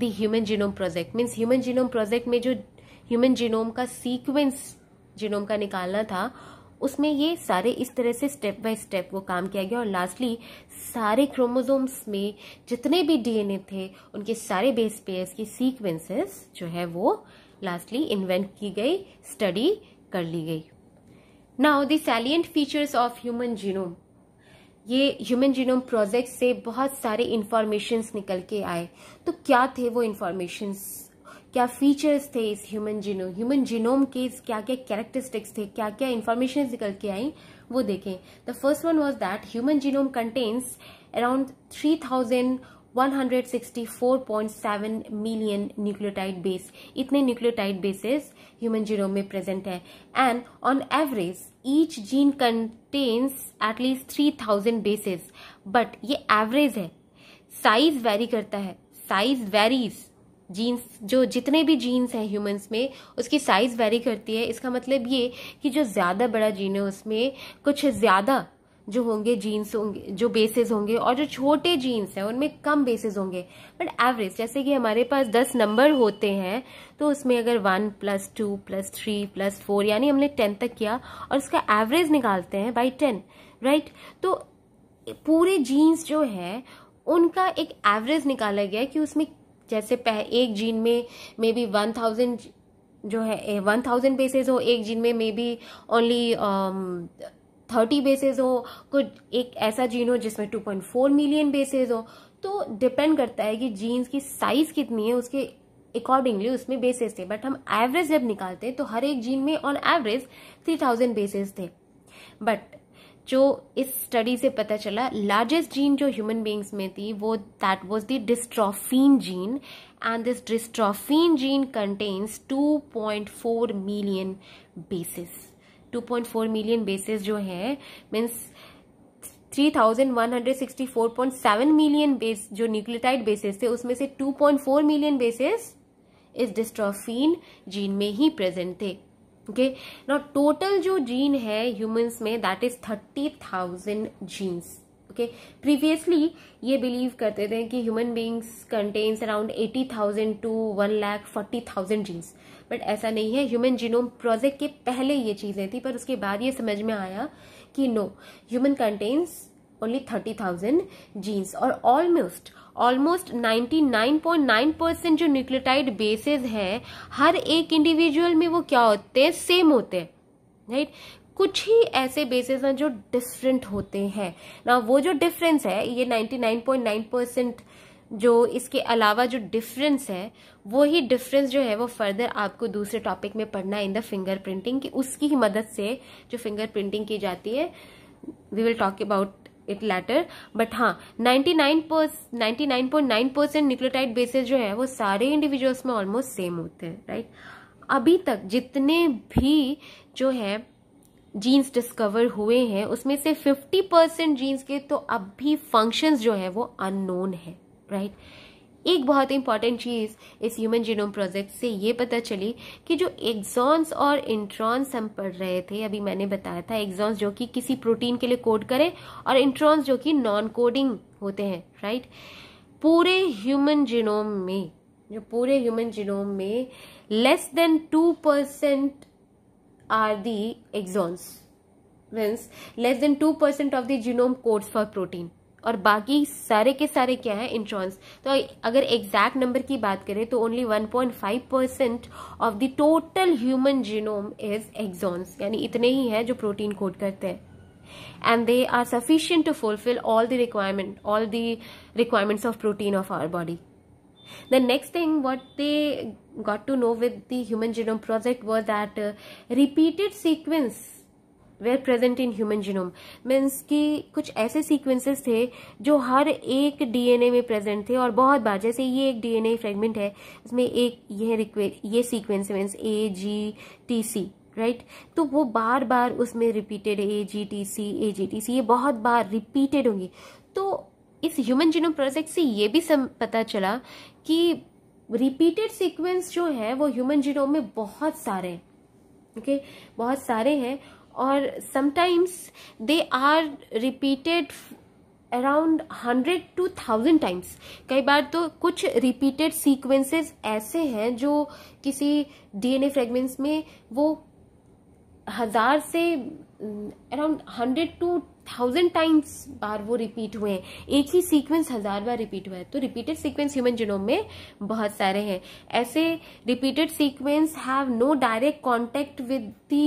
the human genome project means human genome project में जो ह्यूमन जीनोम का सीक्वेंस जीनोम का निकालना था उसमें ये सारे इस तरह से स्टेप बाय स्टेप वो काम किया गया और लास्टली सारे क्रोमोजोम्स में जितने भी डीएनए थे उनके सारे बेस पेयर्स की सीक्वेंसेस जो है वो लास्टली इन्वेंट की गई स्टडी कर ली गई now the salient features of human genome ये ह्यूमन जीनोम प्रोजेक्ट से बहुत सारे इन्फॉर्मेशन निकल के आए तो क्या थे वो इन्फॉर्मेशंस क्या फीचर्स थे इस ह्यूमन जीनोम ह्यूमन जीनोम के क्या क्या कैरेक्टरिस्टिक्स थे क्या क्या इन्फॉर्मेशन निकल के आई वो देखें the first one was that human genome contains around three thousand one hundred sixty four point seven million nucleotide base इतने न्यूक्लियोटाइड बेसिस ह्यूमन जीनोम में प्रेजेंट है and on average each gene contains at least three thousand bases but ये average है size vary करता है size varies jeans जो जितने भी जीन्स हैं ह्यूमंस में उसकी साइज़ वेरी करती है इसका मतलब ये कि जो ज़्यादा बड़ा जीन है उसमें कुछ ज़्यादा जो होंगे जीन्स होंगे जो बेसिस होंगे और जो छोटे जीन्स हैं उनमें कम बेसिस होंगे बट एवरेज जैसे कि हमारे पास दस नंबर होते हैं तो उसमें अगर one plus two plus three plus four यानी हमने टेन तक किया और उसका एवरेज निकालते हैं बाई टेन राइट तो पूरे जीन्स जो है उनका एक एवरेज निकाला गया कि उसमें जैसे पह, एक जीन में मे बी वन थाउजेंड जो है वन थाउजेंड बेसेज हो एक जीन में maybe only thirty bases हो कुछ एक ऐसा जीन हो जिसमें two point four million bases हो तो डिपेंड करता है कि जीन्स की साइज कितनी है उसके अकॉर्डिंगली उसमें बेसेस थे बट हम एवरेज जब निकालते हैं तो हर एक जीन में on average three thousand bases थे बट जो इस स्टडी से पता चला लार्जेस्ट जीन जो ह्यूमन बींग्स में थी वो that was the dystrophin gene and this dystrophin gene contains 2.4 million bases 2.4 million bases जो है मीन्स 3164.7 मिलियन बेस जो न्यूक्लियोटाइड बेसिस थे उसमें से 2.4 मिलियन बेसिस इस डिस्ट्रोफीन जीन में ही प्रेजेंट थे ओके ना टोटल जो जीन है ह्यूमंस में that is thirty thousand genes okay previously ये बिलीव करते थे कि human beings contains around eighty thousand to one lakh forty thousand genes but ऐसा नहीं है ह्यूमन जीनोम प्रोजेक्ट के पहले ये चीज़ें थी पर उसके बाद ये समझ में आया कि no human contains only thirty thousand genes और ऑलमोस्ट ऑलमोस्ट 99.9 परसेंट जो न्यूक्लियोटाइड बेसिस है हर एक इंडिविजुअल में वो क्या होते हैं सेम होते हैं राइट कुछ ही ऐसे बेसिस हैं जो डिफरेंट होते हैं ना वो जो डिफरेंस है ये 99.9 परसेंट जो इसके अलावा जो डिफरेंस है वो ही डिफरेंस जो है वो फर्दर आपको दूसरे टॉपिक में पढ़ना है इन द फिंगर प्रिंटिंग की उसकी ही मदद से जो फिंगर प्रिंटिंग की जाती है we will talk about it later but हाँ ninety nine percent nucleotide bases जो है वो सारे इंडिविजुअल्स में ऑलमोस्ट सेम होते हैं राइट अभी तक जितने भी जो है जीन्स डिस्कवर हुए हैं उसमें से 50 परसेंट जीन्स के तो अब भी फंक्शंस जो है वो अननोन है राइट right? एक बहुत इंपॉर्टेंट चीज इस ह्यूमन जीनोम प्रोजेक्ट से ये पता चली कि जो एग्जॉन्स और इंट्रॉन्स हम पढ़ रहे थे अभी मैंने बताया था एग्जॉन्स जो कि किसी प्रोटीन के लिए कोड करें और इंट्रॉन्स जो कि नॉन कोडिंग होते हैं राइट पूरे ह्यूमन जीनोम में जो पूरे ह्यूमन जीनोम में less than two percent are the exons means less than two percent of the genome codes for protein और बाकी सारे के सारे क्या है इंट्रॉन्स तो अगर एग्जैक्ट नंबर की बात करें तो only one point five percent of the total human genome is exons यानी इतने ही हैं जो प्रोटीन कोड करते हैं and they are sufficient to fulfil all the requirement all the requirements of protein of our body the next thing what they got to know with the human genome project was that repeated sequence were present in human genome means कि कुछ ऐसे sequences थे जो हर एक DNA में present थे और बहुत बार जैसे ये एक डीएनए फ्रेगमेंट है इसमें एक यह ये sequence means A G T C right तो वो बार बार उसमें repeated A G T C A G T C ये बहुत बार रिपीटेड होंगी तो इस ह्यूमन जीनोम प्रोजेक्ट से ये भी सम पता चला कि रिपीटेड सीक्वेंस जो है वो ह्यूमन जीनोम में बहुत सारे हैं ओके okay? बहुत सारे हैं और sometimes they are repeated around hundred to thousand times कई बार तो कुछ रिपीटेड सीक्वेंसेस ऐसे हैं जो किसी डीएनए फ्रेगमेंट्स में वो हजार से around hundred to thousand times बार वो रिपीट हुए हैं एक ही सीक्वेंस हजार बार रिपीट हुआ है तो रिपीटेड सीक्वेंस ह्यूमन जिनोम में बहुत सारे हैं ऐसे repeated sequence have no direct contact with the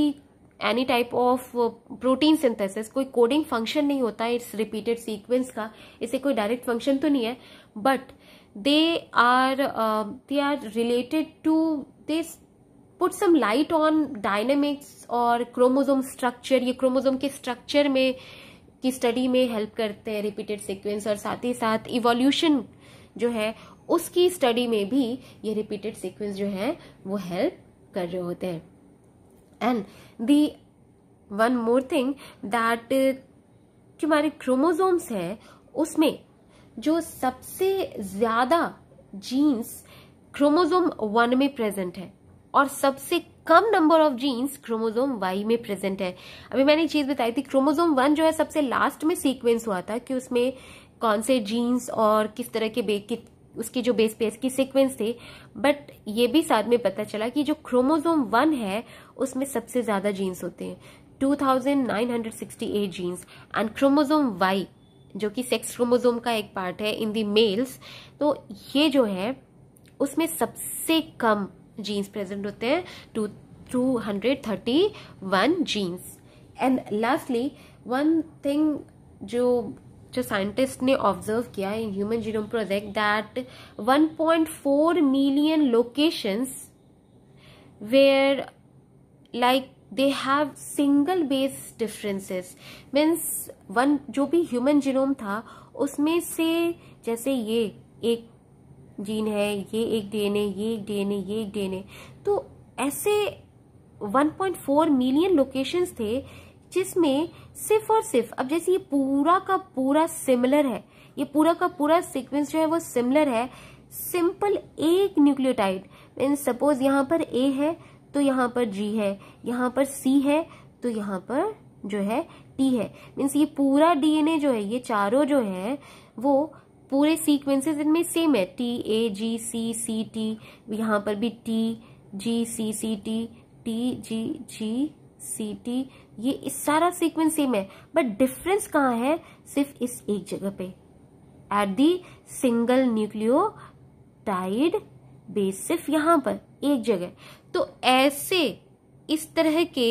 any type of protein synthesis कोई कोडिंग फंक्शन नहीं होता है इट्स रिपीटेड सीक्वेंस का इसे कोई डायरेक्ट फंक्शन तो नहीं है but they are they are related to this put some light on dynamics और क्रोमोजोम स्ट्रक्चर ये क्रोमोजोम के स्ट्रक्चर में की स्टडी में हेल्प करते हैं रिपीटेड सीक्वेंस और साथ ही साथ इवोल्यूशन जो है उसकी स्टडी में भी ये रिपीटेड सीक्वेंस जो है वो हेल्प कर रहे होते हैं and the one more thing that जो हमारे क्रोमोजोम्स है उसमें जो सबसे ज्यादा जीन्स क्रोमोजोम वन में प्रेजेंट है और सबसे कम number of genes chromosome Y में प्रेजेंट है अभी मैंने एक चीज बताई थी क्रोमोजोम वन जो है सबसे लास्ट में सीक्वेंस हुआ था कि उसमें कौन से जीन्स और किस तरह के उसकी जो बेस पेस की सीक्वेंस थी बट ये भी साथ में पता चला कि जो क्रोमोजोम वन है उसमें सबसे ज़्यादा जीन्स होते हैं 2968 जीन्स एंड क्रोमोजोम वाई जो कि सेक्स क्रोमोजोम का एक पार्ट है इन दी मेल्स तो ये जो है उसमें सबसे कम जीन्स प्रेजेंट होते हैं two two hundred thirty one genes and lastly one thing जो जो साइंटिस्ट ने ऑब्जर्व किया in human genome project that 1.4 million locations where like they have single base differences means one जो भी ह्यूमन जीनोम था उसमें से जैसे ये एक जीन है ये एक डीएनए ये एक डीएनए ये एक डीएनए तो ऐसे 1.4 मिलियन लोकेशंस थे जिसमें सिर्फ और सिर्फ अब जैसे ये पूरा का पूरा सिमिलर है ये पूरा का पूरा सीक्वेंस जो है वो सिमिलर है सिंपल एक न्यूक्लियोटाइड मीन सपोज यहाँ पर ए है तो यहाँ पर जी है यहाँ पर सी है तो यहाँ पर जो है टी है मीन्स ये पूरा डीएनए जो है ये चारों जो है वो पूरे सीक्वेंसेस इनमें सेम है टी ए जी सी सी टी यहाँ पर भी T G C C T T G G C T ये इस सारा सीक्वेंस सेम है बट डिफरेंस कहाँ है सिर्फ इस एक जगह पे at the single tide base सिर्फ यहां पर एक जगह तो ऐसे इस तरह के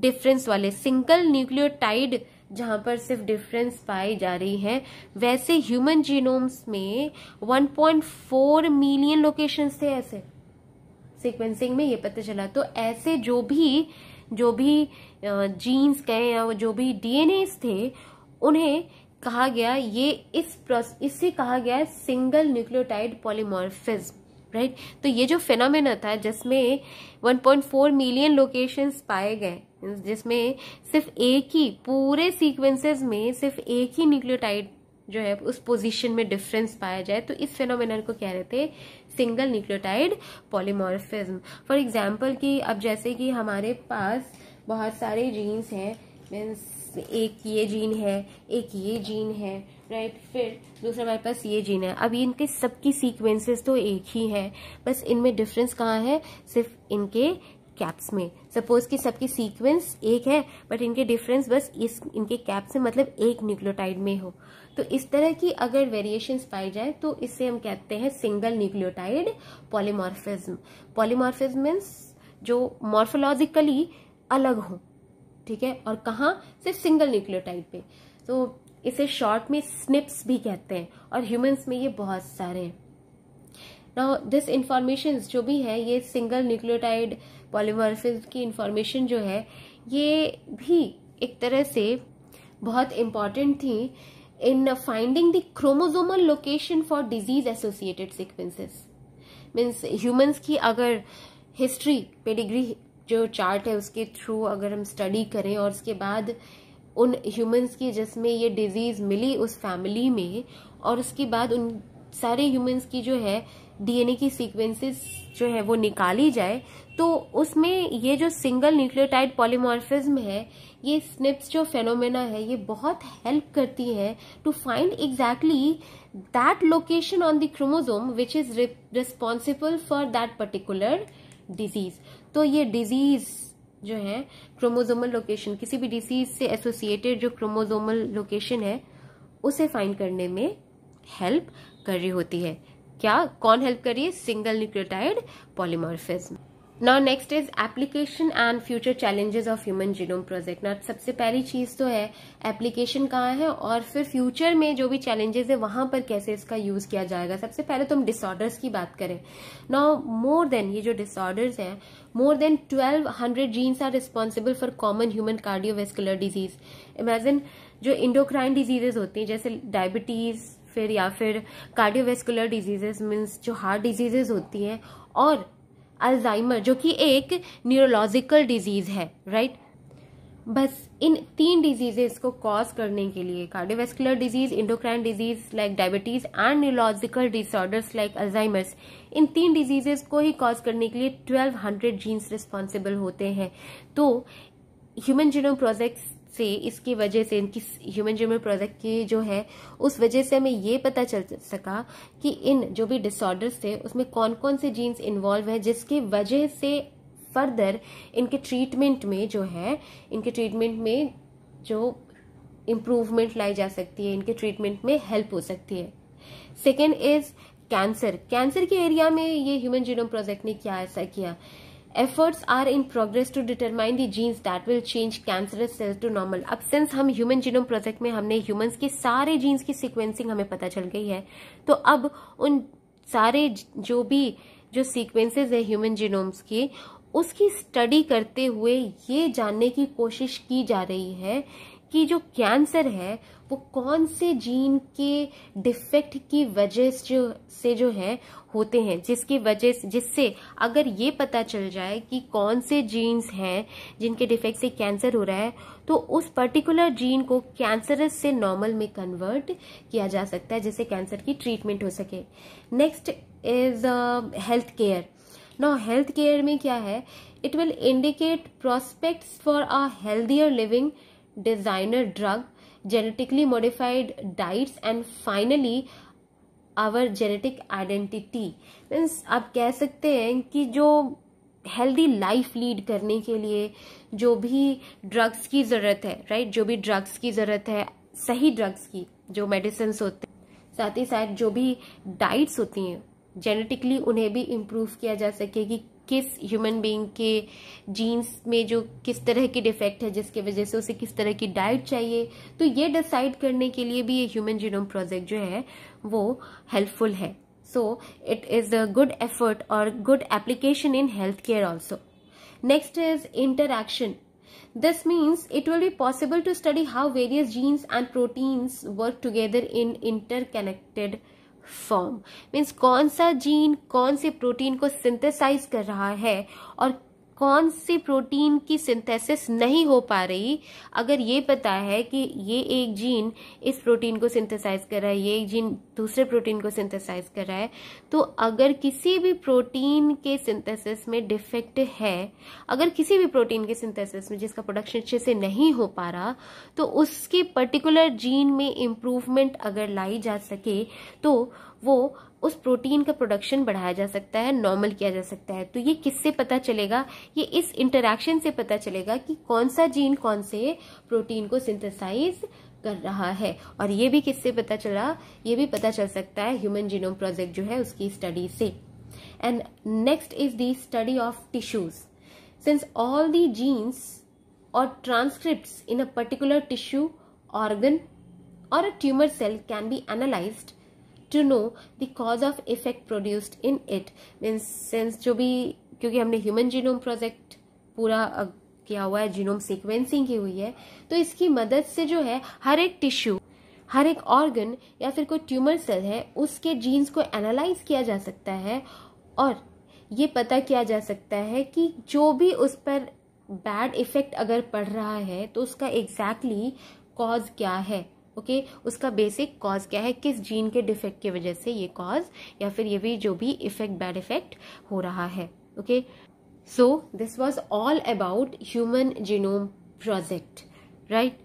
डिफरेंस वाले सिंगल न्यूक्लियोटाइड जहां पर सिर्फ डिफरेंस पाई जा रही है वैसे ह्यूमन जीनोम्स में 1.4 मिलियन लोकेशंस थे ऐसे सीक्वेंसिंग में ये पता चला तो ऐसे जो भी जो भी जीन्स कहें या जो भी डीएनए थे उन्हें कहा गया ये इस इससे कहा गया है सिंगल न्यूक्लियोटाइड पॉलीमॉर्फिज्म राइट तो ये जो फिनोमेना था जिसमें 1.4 मिलियन लोकेशंस पाए गए जिसमें सिर्फ एक ही पूरे सीक्वेंसेस में सिर्फ एक ही न्यूक्लियोटाइड जो है उस पोजीशन में डिफरेंस पाया जाए तो इस फिनोमिनल को कह रहे थे single nucleotide polymorphism for example कि अब जैसे कि हमारे पास बहुत सारे जीन्स हैं मीन्स एक ये जीन है एक ये जीन है राइट फिर दूसरा हमारे पास ये जीन है अब इनके सबकी सीक्वेंसेस तो एक ही है बस इनमें डिफरेंस कहाँ है सिर्फ इनके कैप्स में सपोज कि सबकी सीक्वेंस एक है बट इनके डिफरेंस बस इस इनके कैप से मतलब एक न्यूक्लियोटाइड में हो तो इस तरह की अगर वेरिएशंस पाई जाए तो इससे हम कहते हैं single nucleotide polymorphism polymorphism means जो मॉर्फोलॉजिकली अलग हो ठीक है और कहा सिर्फ सिंगल न्यूक्लियोटाइड पे तो इसे शॉर्ट में स्निप्स भी कहते हैं और ह्यूमंस में ये बहुत सारे हैं नाउ दिस इंफॉर्मेशन जो भी है ये सिंगल न्यूक्लियोटाइड पॉलीमर्स की इंफॉर्मेशन जो है ये भी एक तरह से बहुत इम्पॉर्टेंट थी in finding the chromosomal location for disease associated sequences means humans की अगर हिस्ट्री पेडिग्री जो चार्ट है उसके थ्रू अगर हम स्टडी करें और उसके बाद उन ह्यूमंस की जिसमें ये डिजीज़ मिली उस फैमिली में और उसके बाद उन सारे ह्यूमंस की जो है डीएनए की सीक्वेंसेस जो है वो निकाली जाए तो उसमें ये जो सिंगल न्यूक्लियोटाइड पॉलीमॉर्फिज्म है ये स्निप्स जो फेनोमेना है ये बहुत हेल्प करती है to find exactly that location on the chromosome which is responsible for that particular disease तो ये डिजीज जो है क्रोमोजोमल लोकेशन किसी भी डिजीज से एसोसिएटेड जो क्रोमोजोमल लोकेशन है उसे फाइंड करने में हेल्प कर रही होती है क्या कौन हेल्प कर रही है single nucleotide polymorphism now next is application and future challenges of human genome project ना सबसे पहली चीज तो है एप्लीकेशन कहाँ है और फिर फ्यूचर में जो भी चैलेंजेस है वहां पर कैसे इसका यूज किया जाएगा सबसे पहले तो हम डिसऑर्डर्स की बात करें नाउ मोर देन ये जो डिसऑर्डर्स हैं more than 1200 genes are responsible for common human cardiovascular disease imagine जो इंडोक्राइन डिजीजेज होती है जैसे डायबिटीज फिर या फिर कार्डियोवेस्कुलर डिजीजेज मीन्स जो हार्ट डिजीजेज होती है और अल्जाइमर जो कि एक न्यूरोलॉजिकल डिजीज है राइट बस इन तीन डिजीजेस को कॉज करने के लिए cardiovascular disease endocrine disease like diabetes and neurological disorders like Alzheimer's इन तीन डिजीजेस को ही कॉज करने के लिए 1200 जीन्स रिस्पॉन्सिबल होते हैं तो ह्यूमन जीनोम प्रोजेक्ट से इसकी वजह से इनकी ह्यूमन जीनोम प्रोजेक्ट की जो है उस वजह से हमें ये पता चल सका कि इन जो भी डिसऑर्डर्स थे उसमें कौन कौन से जीन्स इन्वॉल्व है जिसकी वजह से फर्दर इनके ट्रीटमेंट में जो है इनके ट्रीटमेंट में जो इम्प्रूवमेंट लाई जा सकती है इनके ट्रीटमेंट में हेल्प हो सकती है सेकेंड इज कैंसर कैंसर के एरिया में ये ह्यूमन जीनोम प्रोजेक्ट ने क्या ऐसा किया efforts are in progress to determine the genes that will change cancer cells to normal अब सिंस हम ह्यूमन जीनोम प्रोजेक्ट में हमने ह्यूमन्स के सारे जीन्स की सिक्वेंसिंग हमें पता चल गई है तो अब उन सारे जो भी जो सीक्वेंसेस है ह्यूमन जीनोम्स के उसकी स्टडी करते हुए ये जानने की कोशिश की जा रही है कि जो कैंसर है वो कौन से जीन के डिफेक्ट की वजह जो से जो है होते हैं जिसकी वजह से जिससे अगर ये पता चल जाए कि कौन से जीन्स हैं जिनके डिफेक्ट से कैंसर हो रहा है तो उस पर्टिकुलर जीन को कैंसरस से नॉर्मल में कन्वर्ट किया जा सकता है जिससे कैंसर की ट्रीटमेंट हो सके next is health care now health care में क्या है it will indicate prospects for a healthier living designer drug genetically modified diets and finally our genetic identity means आप कह सकते हैं कि जो हेल्दी लाइफ लीड करने के लिए जो भी ड्रग्स की ज़रूरत है राइट right? जो भी ड्रग्स की ज़रूरत है सही ड्रग्स की जो मेडिसिन होते हैं साथ ही साथ जो भी डाइट्स होती हैं जेनेटिकली उन्हें भी इम्प्रूव किया जा सके कि किस ह्यूमन बींग के जीन्स में जो किस तरह की डिफेक्ट है जिसके वजह से उसे किस तरह की डाइट चाहिए तो ये डिसाइड करने के लिए भी ये ह्यूमन जीनोम प्रोजेक्ट जो है वो हेल्पफुल है so it is a good effort और good application in health care also next is interaction this means it will be possible to study how various genes and proteins work together in interconnected connected form means कौन सा gene कौन से protein को synthesise कर रहा है और कौन सी प्रोटीन की सिंथेसिस नहीं हो पा रही अगर ये पता है कि ये एक जीन इस प्रोटीन को सिंथेसाइज कर रहा है ये एक जीन दूसरे प्रोटीन को सिंथेसाइज कर रहा है तो अगर किसी भी प्रोटीन के सिंथेसिस में डिफेक्ट है अगर किसी भी प्रोटीन के सिंथेसिस में जिसका प्रोडक्शन अच्छे से नहीं हो पा रहा तो उसके पर्टिकुलर जीन में इम्प्रूवमेंट अगर लाई जा सके तो वो उस प्रोटीन का प्रोडक्शन बढ़ाया जा सकता है नॉर्मल किया जा सकता है तो ये किससे पता चलेगा ये इस इंटरेक्शन से पता चलेगा कि कौन सा जीन कौन से प्रोटीन को सिंथेसाइज कर रहा है और ये भी किससे पता चला ये भी पता चल सकता है ह्यूमन जीनोम प्रोजेक्ट जो है उसकी स्टडी से and next is the study of tissues since all the genes और transcript in a particular tissue organ और a tumour cell can be analysed to know the cause of effect produced in it means sense जो भी क्योंकि हमने human genome project पूरा किया हुआ है जीनोम सिक्वेंसिंग की हुई है तो इसकी मदद से जो है हर एक टिश्यू हर एक ऑर्गन या फिर कोई ट्यूमर सेल है उसके जीन्स को एनालाइज किया जा सकता है और ये पता किया जा सकता है कि जो भी उस पर बैड इफेक्ट अगर पड़ रहा है तो उसका एग्जैक्टली exactly कॉज क्या है ओके उसका बेसिक कॉज क्या है किस जीन के डिफेक्ट की वजह से ये कॉज या फिर ये भी जो भी इफेक्ट बैड इफेक्ट हो रहा है okay so this was all about human genome project right